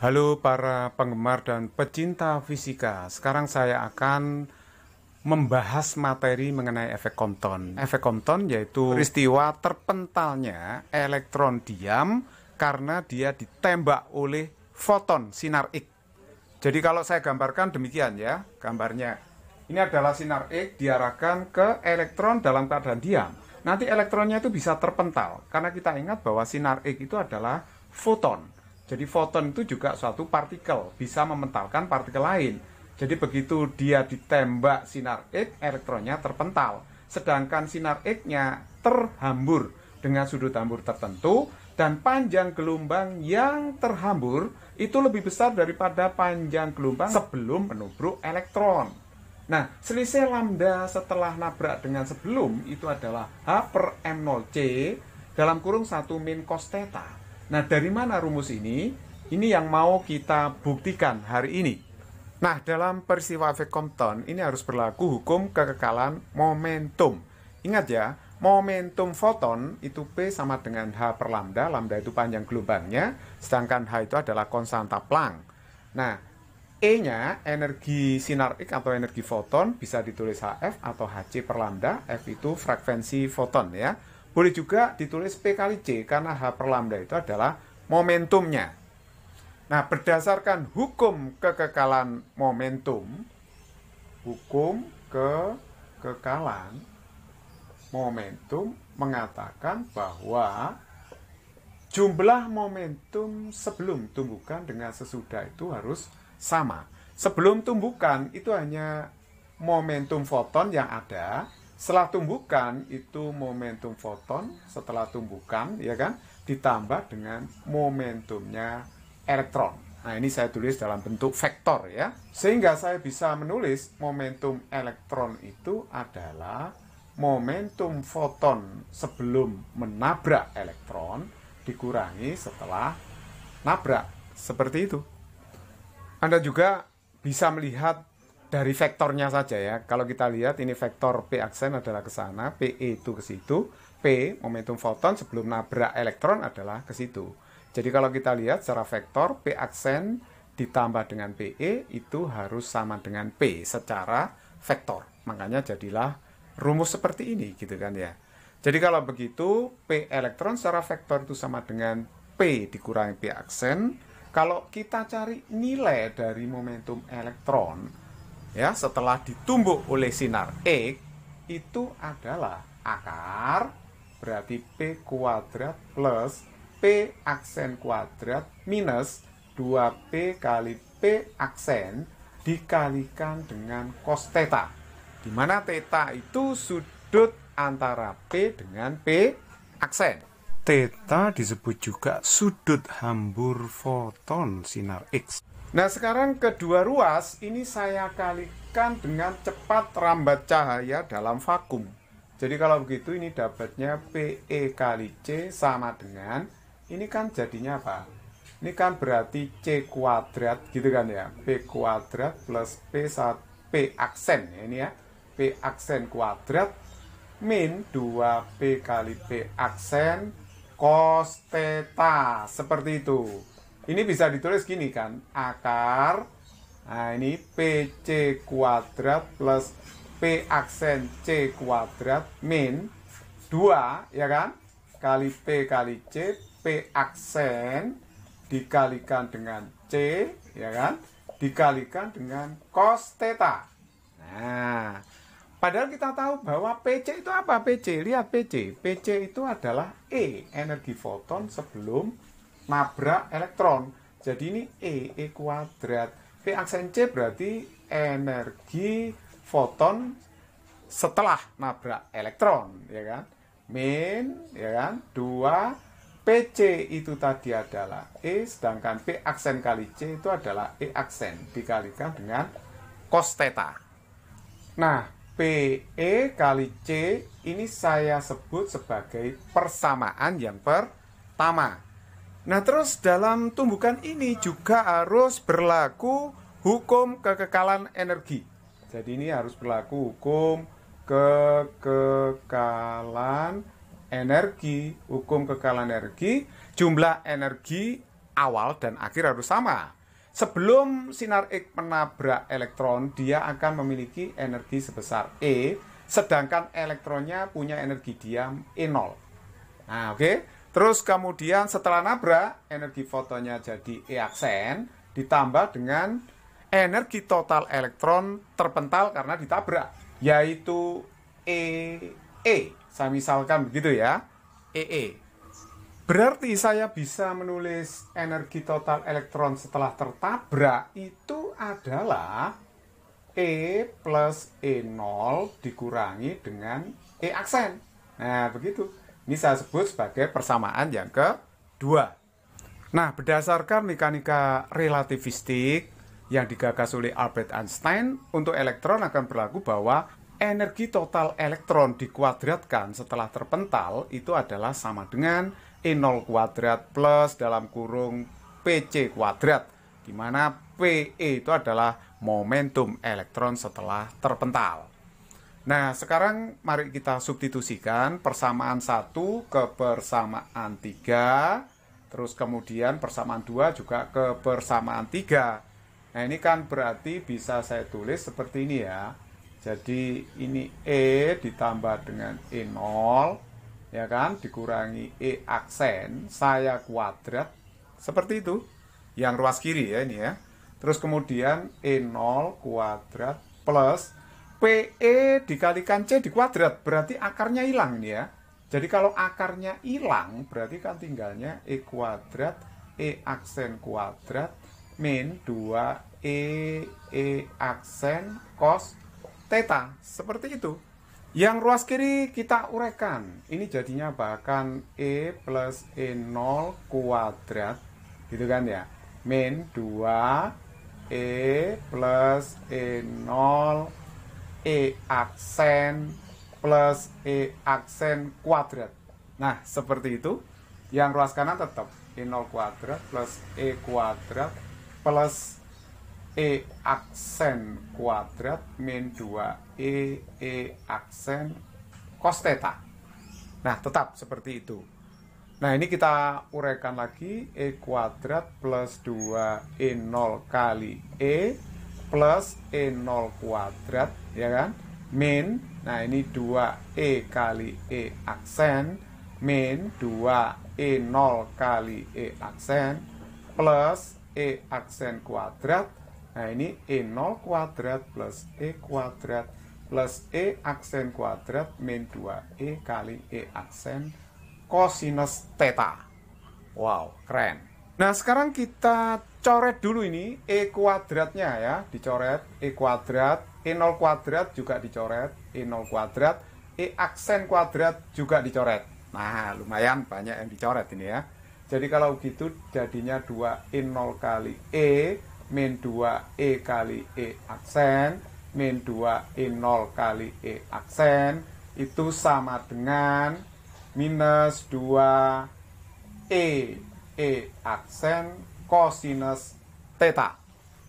Halo para penggemar dan pecinta fisika. Sekarang saya akan membahas materi mengenai efek Compton. Efek Compton yaitu peristiwa terpentalnya elektron diam karena dia ditembak oleh foton sinar X. Jadi kalau saya gambarkan demikian ya gambarnya. Ini adalah sinar X diarahkan ke elektron dalam keadaan diam. Nanti elektronnya itu bisa terpental karena kita ingat bahwa sinar X itu adalah foton jadi foton itu juga suatu partikel, bisa mementalkan partikel lain. Jadi begitu dia ditembak sinar X, elektronnya terpental. Sedangkan sinar X-nya terhambur dengan sudut hambur tertentu dan panjang gelombang yang terhambur itu lebih besar daripada panjang gelombang sebelum menubruk elektron. Nah, selisih lambda setelah nabrak dengan sebelum itu adalah H per M0C dalam kurung 1 min cos theta. Nah, dari mana rumus ini? Ini yang mau kita buktikan hari ini. Nah, dalam peristiwa V Compton ini harus berlaku hukum kekekalan momentum. Ingat ya, momentum foton itu P sama dengan H per lambda, lambda itu panjang gelombangnya, sedangkan H itu adalah konstanta Planck. Nah, E-nya energi sinar X atau energi foton bisa ditulis HF atau HC per lambda, F itu frekuensi foton ya. Boleh juga ditulis P kali C karena H per lambda itu adalah momentumnya. Nah, berdasarkan hukum kekekalan momentum, hukum kekekalan momentum mengatakan bahwa jumlah momentum sebelum tumbukan dengan sesudah itu harus sama. Sebelum tumbukan itu hanya momentum foton yang ada, setelah tumbukan itu momentum foton setelah tumbukan ya kan ditambah dengan momentumnya elektron. Nah, ini saya tulis dalam bentuk vektor ya. Sehingga saya bisa menulis momentum elektron itu adalah momentum foton sebelum menabrak elektron dikurangi setelah nabrak. Seperti itu. Anda juga bisa melihat dari vektornya saja ya. Kalau kita lihat ini vektor P aksen adalah ke sana, PE itu ke situ, P momentum foton sebelum nabrak elektron adalah ke situ. Jadi kalau kita lihat secara vektor P aksen ditambah dengan PE itu harus sama dengan P secara vektor. Makanya jadilah rumus seperti ini gitu kan ya. Jadi kalau begitu P elektron secara vektor itu sama dengan P dikurangi P aksen. Kalau kita cari nilai dari momentum elektron, ya setelah ditumbuk oleh sinar X e, itu adalah akar berarti P kuadrat plus P aksen kuadrat minus 2P kali P aksen dikalikan dengan cos theta di mana theta itu sudut antara P dengan P aksen Theta disebut juga sudut hambur foton sinar X Nah sekarang kedua ruas ini saya kalikan dengan cepat rambat cahaya dalam vakum. Jadi kalau begitu ini dapatnya PE kali C sama dengan ini kan jadinya apa? Ini kan berarti C kuadrat gitu kan ya. P kuadrat plus P saat P aksen ya ini ya. P aksen kuadrat min 2P kali P aksen cos theta seperti itu. Ini bisa ditulis gini kan, akar, nah ini PC kuadrat plus P aksen C kuadrat min 2, ya kan? Kali P kali C, P aksen dikalikan dengan C, ya kan? Dikalikan dengan cos theta. Nah, Padahal kita tahu bahwa PC itu apa? PC, lihat PC. PC itu adalah E, energi foton sebelum nabrak elektron. Jadi ini E, E kuadrat. P aksen C berarti energi foton setelah nabrak elektron, ya kan? Min, ya kan? 2 PC itu tadi adalah E, sedangkan P aksen kali C itu adalah E aksen dikalikan dengan cos theta. Nah, PE kali C ini saya sebut sebagai persamaan yang pertama. Nah, terus dalam tumbukan ini juga harus berlaku hukum kekekalan energi. Jadi ini harus berlaku hukum kekekalan energi, hukum kekekalan energi, jumlah energi awal dan akhir harus sama. Sebelum sinar X menabrak elektron, dia akan memiliki energi sebesar E, sedangkan elektronnya punya energi diam E0. Nah, oke. Okay? Terus kemudian setelah nabrak, energi fotonya jadi E aksen ditambah dengan energi total elektron terpental karena ditabrak, yaitu E E. Saya misalkan begitu ya, E E. Berarti saya bisa menulis energi total elektron setelah tertabrak itu adalah E plus E0 dikurangi dengan E aksen. Nah, begitu. Ini saya sebut sebagai persamaan yang kedua. Nah, berdasarkan mekanika relativistik yang digagas oleh Albert Einstein, untuk elektron akan berlaku bahwa energi total elektron dikuadratkan setelah terpental itu adalah sama dengan E0 kuadrat plus dalam kurung PC kuadrat di mana PE itu adalah momentum elektron setelah terpental. Nah, sekarang mari kita substitusikan persamaan 1 ke persamaan 3, terus kemudian persamaan 2 juga ke persamaan 3. Nah, ini kan berarti bisa saya tulis seperti ini ya. Jadi ini E ditambah dengan E0, ya kan, dikurangi E aksen, saya kuadrat, seperti itu. Yang ruas kiri ya ini ya. Terus kemudian E0 kuadrat plus PE dikalikan C kuadrat berarti akarnya hilang ini ya. Jadi kalau akarnya hilang berarti kan tinggalnya E kuadrat E aksen kuadrat min 2 E E aksen cos theta. Seperti itu. Yang ruas kiri kita uraikan. Ini jadinya bahkan E plus E0 kuadrat. Gitu kan ya. Min 2 E plus E0 E aksen plus E aksen kuadrat. Nah, seperti itu. Yang ruas kanan tetap E0 kuadrat plus E kuadrat plus E aksen kuadrat min 2E E aksen cos theta. Nah, tetap seperti itu. Nah, ini kita uraikan lagi E kuadrat plus 2E0 kali E plus E0 kuadrat ya kan min nah ini 2E kali E aksen min 2E0 kali E aksen plus E aksen kuadrat nah ini E0 kuadrat plus E kuadrat plus E aksen kuadrat min 2E kali E aksen kosinus theta wow keren nah sekarang kita coret dulu ini E kuadratnya ya dicoret E kuadrat E0 kuadrat juga dicoret E0 kuadrat E aksen kuadrat juga dicoret nah lumayan banyak yang dicoret ini ya jadi kalau gitu jadinya 2 E0 kali E min 2 E kali E aksen min 2 E0 kali E aksen itu sama dengan minus 2 E E aksen kosinus theta.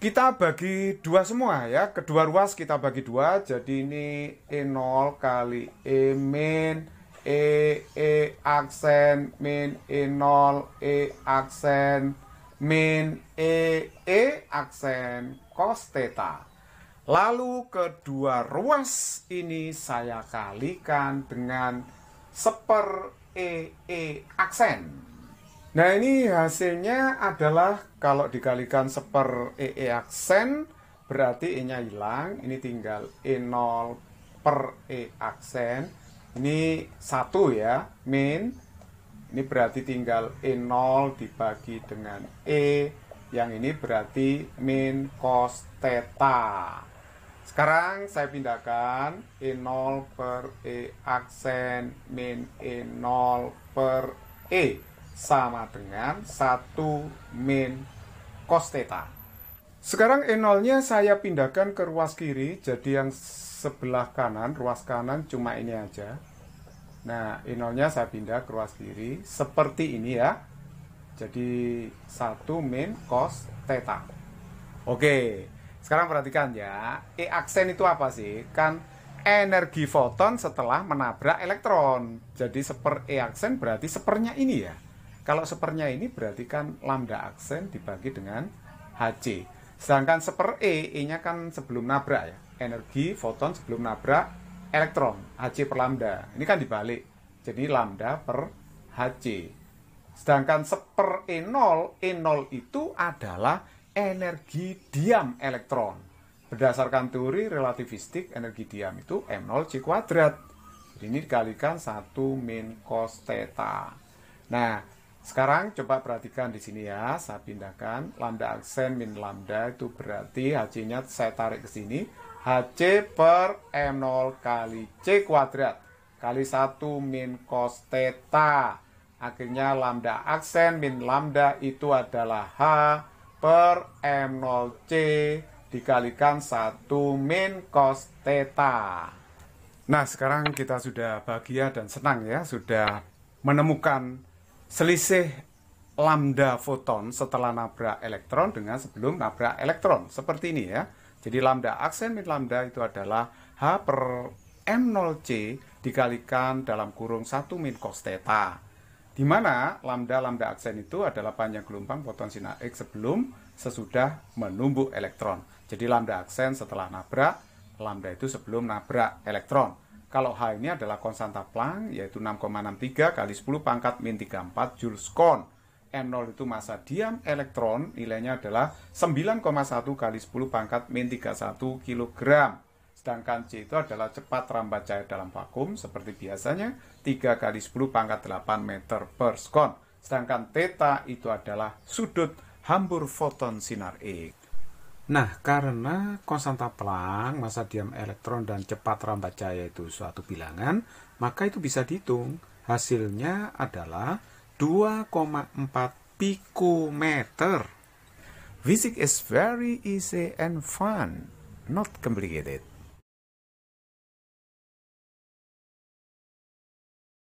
Kita bagi dua semua ya, kedua ruas kita bagi dua, jadi ini E0 kali E min E E aksen min E0 E aksen min E E aksen cos theta. Lalu kedua ruas ini saya kalikan dengan seper E E aksen. Nah ini hasilnya adalah kalau dikalikan seper EE e aksen berarti E-nya hilang. Ini tinggal E0 per E aksen. Ini satu ya, min. Ini berarti tinggal E0 dibagi dengan E. Yang ini berarti min cos theta. Sekarang saya pindahkan E0 per E aksen min E0 per E sama dengan 1 min cos theta. Sekarang E0-nya saya pindahkan ke ruas kiri, jadi yang sebelah kanan, ruas kanan cuma ini aja. Nah, E0-nya saya pindah ke ruas kiri, seperti ini ya. Jadi 1 min cos theta. Oke, sekarang perhatikan ya, E aksen itu apa sih? Kan energi foton setelah menabrak elektron. Jadi seper E aksen berarti sepernya ini ya. Kalau sepernya ini berarti kan lambda aksen dibagi dengan HC. Sedangkan seper E, E-nya kan sebelum nabrak ya. Energi foton sebelum nabrak elektron, HC per lambda. Ini kan dibalik. Jadi lambda per HC. Sedangkan seper E0, E0 itu adalah energi diam elektron. Berdasarkan teori relativistik, energi diam itu M0 C kuadrat. ini dikalikan 1 min cos theta. Nah, sekarang coba perhatikan di sini ya, saya pindahkan lambda aksen min lambda itu berarti Hc-nya saya tarik ke sini. Hc per M0 kali C kuadrat kali 1 min cos theta. Akhirnya lambda aksen min lambda itu adalah H per M0C dikalikan 1 min cos theta. Nah, sekarang kita sudah bahagia dan senang ya, sudah menemukan selisih lambda foton setelah nabrak elektron dengan sebelum nabrak elektron. Seperti ini ya. Jadi lambda aksen min lambda itu adalah H per M0C dikalikan dalam kurung 1 min cos theta. Di lambda-lambda aksen itu adalah panjang gelombang foton sinar X sebelum sesudah menumbuk elektron. Jadi lambda aksen setelah nabrak, lambda itu sebelum nabrak elektron. Kalau H ini adalah konstanta Planck, yaitu 6,63 kali 10 pangkat min 34 joule kon. M0 itu masa diam elektron, nilainya adalah 9,1 kali 10 pangkat min 31 kilogram. Sedangkan C itu adalah cepat rambat cair dalam vakum, seperti biasanya 3 kali 10 pangkat 8 meter per sekon. Sedangkan theta itu adalah sudut hambur foton sinar X. Nah, karena konstanta Planck, masa diam elektron dan cepat rambat cahaya itu suatu bilangan, maka itu bisa dihitung. Hasilnya adalah 2,4 pikometer. Physics is very easy and fun, not complicated.